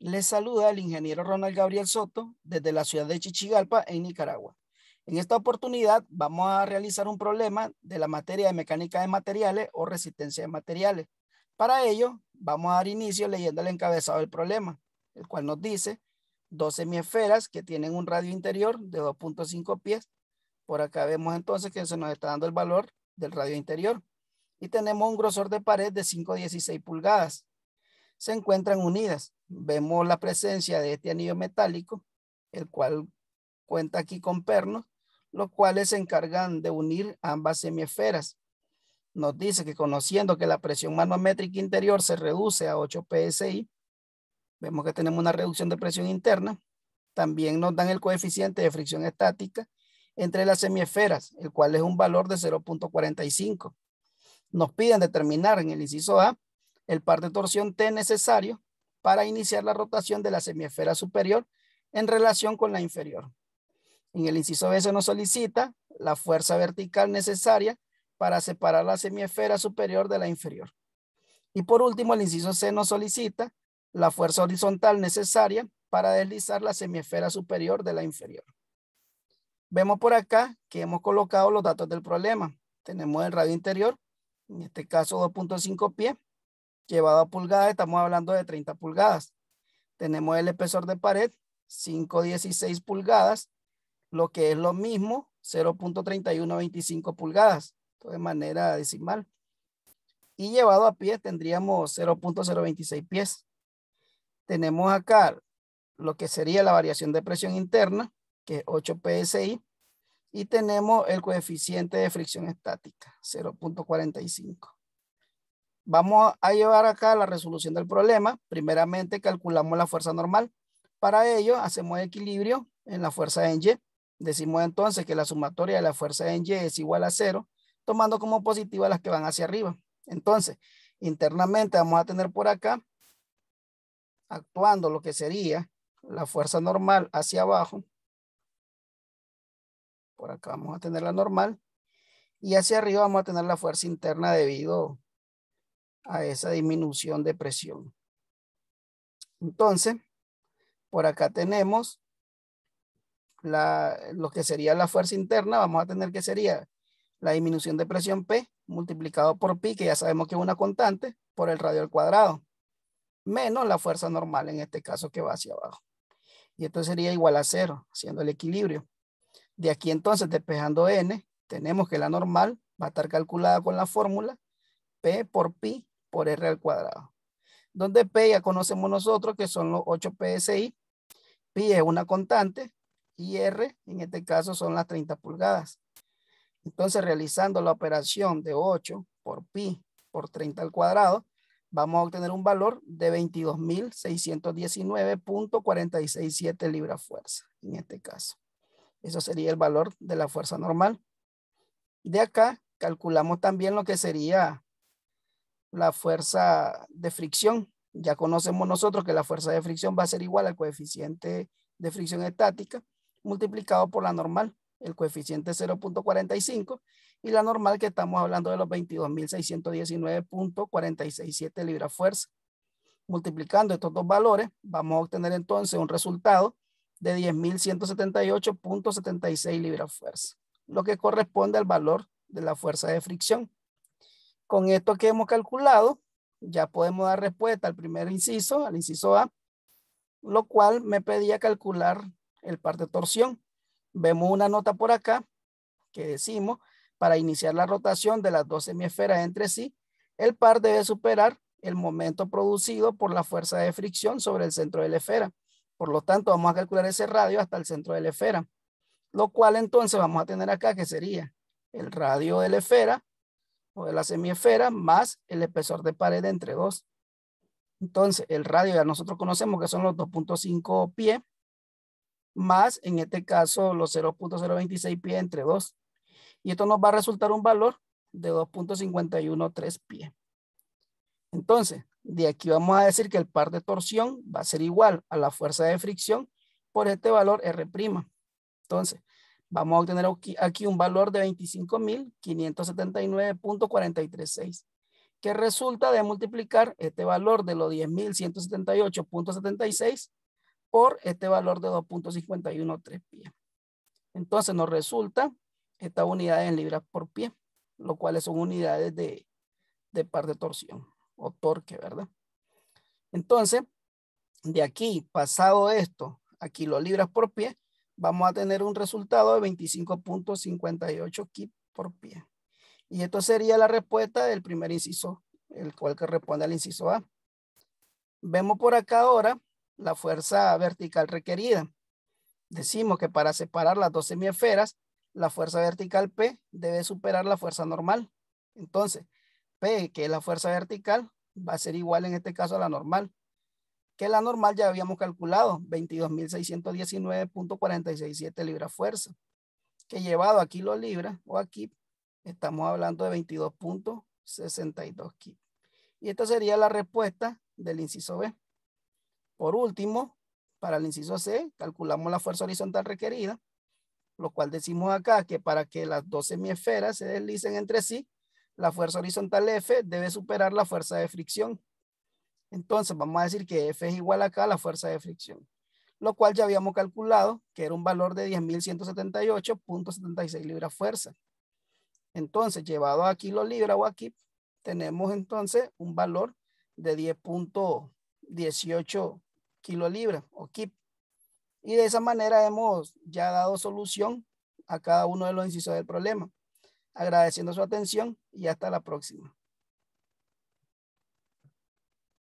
Les saluda el ingeniero Ronald Gabriel Soto desde la ciudad de Chichigalpa, en Nicaragua. En esta oportunidad vamos a realizar un problema de la materia de mecánica de materiales o resistencia de materiales. Para ello, vamos a dar inicio leyendo el encabezado del problema, el cual nos dice dos semiesferas que tienen un radio interior de 2.5 pies. Por acá vemos entonces que se nos está dando el valor del radio interior. Y tenemos un grosor de pared de 5.16 pulgadas se encuentran unidas. Vemos la presencia de este anillo metálico, el cual cuenta aquí con pernos, los cuales se encargan de unir ambas semiesferas. Nos dice que conociendo que la presión manométrica interior se reduce a 8 psi, vemos que tenemos una reducción de presión interna, también nos dan el coeficiente de fricción estática entre las semiesferas, el cual es un valor de 0.45. Nos piden determinar en el inciso A el par de torsión T necesario para iniciar la rotación de la semiesfera superior en relación con la inferior. En el inciso B se nos solicita la fuerza vertical necesaria para separar la semiesfera superior de la inferior. Y por último, el inciso C nos solicita la fuerza horizontal necesaria para deslizar la semiesfera superior de la inferior. Vemos por acá que hemos colocado los datos del problema. Tenemos el radio interior, en este caso 2.5 pies, llevado a pulgadas, estamos hablando de 30 pulgadas. Tenemos el espesor de pared, 5,16 pulgadas, lo que es lo mismo, 0.3125 pulgadas, de manera decimal. Y llevado a pies tendríamos 0.026 pies. Tenemos acá lo que sería la variación de presión interna, que es 8 PSI, y tenemos el coeficiente de fricción estática, 0.45. Vamos a llevar acá la resolución del problema. Primeramente calculamos la fuerza normal. Para ello hacemos equilibrio en la fuerza en Y. Decimos entonces que la sumatoria de la fuerza en Y es igual a cero, tomando como positiva las que van hacia arriba. Entonces, internamente vamos a tener por acá, actuando lo que sería la fuerza normal hacia abajo. Por acá vamos a tener la normal. Y hacia arriba vamos a tener la fuerza interna debido a esa disminución de presión. Entonces, por acá tenemos lo que sería la fuerza interna, vamos a tener que sería la disminución de presión P multiplicado por pi, que ya sabemos que es una constante, por el radio al cuadrado, menos la fuerza normal en este caso que va hacia abajo. Y esto sería igual a cero, haciendo el equilibrio. De aquí entonces, despejando n, tenemos que la normal va a estar calculada con la fórmula P por pi por R al cuadrado. Donde P ya conocemos nosotros que son los 8 PSI. Pi es una constante y R en este caso son las 30 pulgadas. Entonces realizando la operación de 8 por pi por 30 al cuadrado, vamos a obtener un valor de 22.619.467 libras fuerza en este caso. Eso sería el valor de la fuerza normal. De acá calculamos también lo que sería la fuerza de fricción. Ya conocemos nosotros que la fuerza de fricción va a ser igual al coeficiente de fricción estática multiplicado por la normal, el coeficiente 0.45 y la normal que estamos hablando de los 22.619.467 libras fuerza. Multiplicando estos dos valores, vamos a obtener entonces un resultado de 10.178.76 libras fuerza, lo que corresponde al valor de la fuerza de fricción. Con esto que hemos calculado, ya podemos dar respuesta al primer inciso, al inciso A, lo cual me pedía calcular el par de torsión. Vemos una nota por acá que decimos, para iniciar la rotación de las dos semiesferas entre sí, el par debe superar el momento producido por la fuerza de fricción sobre el centro de la esfera. Por lo tanto, vamos a calcular ese radio hasta el centro de la esfera, lo cual entonces vamos a tener acá que sería el radio de la esfera de la semiesfera más el espesor de pared entre dos. Entonces, el radio ya nosotros conocemos que son los 2.5 pie más en este caso los 0.026 pie entre 2. Y esto nos va a resultar un valor de 2.513 pie Entonces, de aquí vamos a decir que el par de torsión va a ser igual a la fuerza de fricción por este valor R'. Entonces, vamos a obtener aquí un valor de 25.579.436, que resulta de multiplicar este valor de los 10.178.76 por este valor de 2.513 pies. Entonces nos resulta esta unidad en libras por pie, lo cual son unidades de, de par de torsión o torque, ¿verdad? Entonces, de aquí, pasado esto, aquí los libras por pie, vamos a tener un resultado de 25.58 Kip por pie. Y esto sería la respuesta del primer inciso, el cual corresponde al inciso A. Vemos por acá ahora la fuerza vertical requerida. Decimos que para separar las dos semiesferas, la fuerza vertical P debe superar la fuerza normal. Entonces, P, que es la fuerza vertical, va a ser igual en este caso a la normal que la normal ya habíamos calculado, 22.619.467 libras fuerza, que llevado a kilo libra o aquí estamos hablando de 22.62 kilos. Y esta sería la respuesta del inciso B. Por último, para el inciso C, calculamos la fuerza horizontal requerida, lo cual decimos acá que para que las dos semiesferas se deslicen entre sí, la fuerza horizontal F debe superar la fuerza de fricción. Entonces vamos a decir que F es igual acá a la fuerza de fricción, lo cual ya habíamos calculado que era un valor de 10.178.76 libras fuerza. Entonces, llevado a kilo libra o aquí, tenemos entonces un valor de 10.18 kilo o kip. Y de esa manera hemos ya dado solución a cada uno de los incisos del problema. Agradeciendo su atención y hasta la próxima.